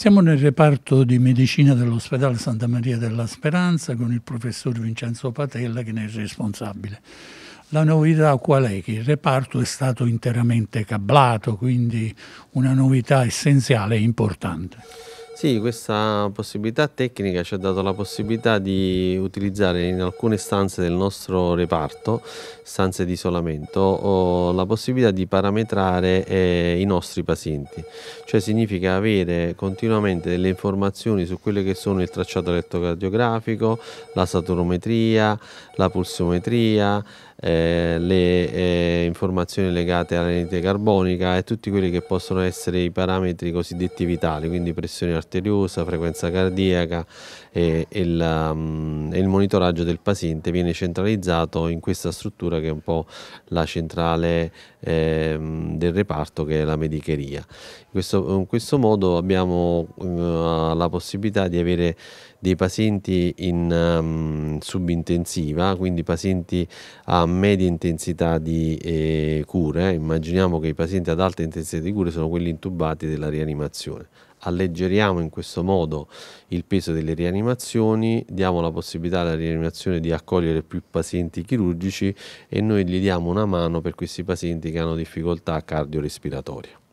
Siamo nel reparto di medicina dell'ospedale Santa Maria della Speranza con il professor Vincenzo Patella che ne è responsabile. La novità qual è? Che il reparto è stato interamente cablato, quindi una novità essenziale e importante. Sì, questa possibilità tecnica ci ha dato la possibilità di utilizzare in alcune stanze del nostro reparto, stanze di isolamento, la possibilità di parametrare eh, i nostri pazienti, cioè significa avere continuamente delle informazioni su quelle che sono il tracciato elettrocardiografico, la saturometria, la pulsiometria, eh, le eh, informazioni legate all'anidride carbonica e tutti quelli che possono essere i parametri cosiddetti vitali, quindi pressione arteriosa, frequenza cardiaca e, e, la, mh, mm, e il monitoraggio del paziente viene centralizzato in questa struttura che è un po' la centrale Ehm, del reparto che è la medicheria. In questo, in questo modo abbiamo uh, la possibilità di avere dei pazienti in um, subintensiva, quindi pazienti a media intensità di eh, cure. Immaginiamo che i pazienti ad alta intensità di cure sono quelli intubati della rianimazione alleggeriamo in questo modo il peso delle rianimazioni, diamo la possibilità alla rianimazione di accogliere più pazienti chirurgici e noi gli diamo una mano per questi pazienti che hanno difficoltà cardiorespiratorie.